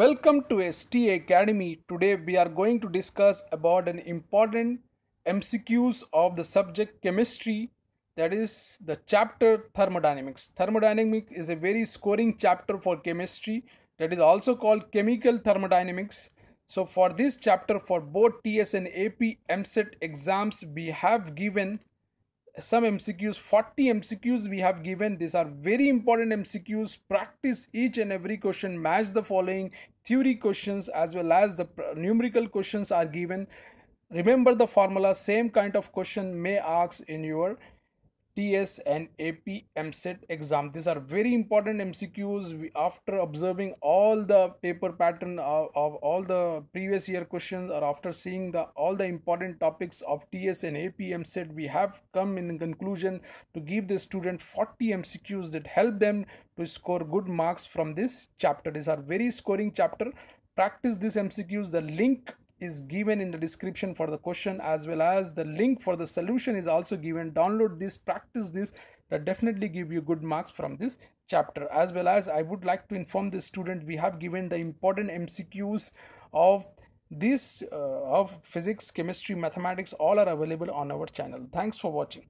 Welcome to STA Academy. Today we are going to discuss about an important MCQs of the subject chemistry that is the chapter thermodynamics. Thermodynamics is a very scoring chapter for chemistry that is also called chemical thermodynamics. So for this chapter for both TS and AP MCET exams we have given some mcqs 40 mcqs we have given these are very important mcqs practice each and every question match the following theory questions as well as the numerical questions are given remember the formula same kind of question may ask in your ts and ap mset exam these are very important mcqs we, after observing all the paper pattern of, of all the previous year questions or after seeing the all the important topics of ts and ap mset we have come in conclusion to give the student 40 mcqs that help them to score good marks from this chapter these are very scoring chapter practice these mcqs the link is given in the description for the question as well as the link for the solution is also given download this practice this that definitely give you good marks from this chapter as well as i would like to inform the student we have given the important mcqs of this uh, of physics chemistry mathematics all are available on our channel thanks for watching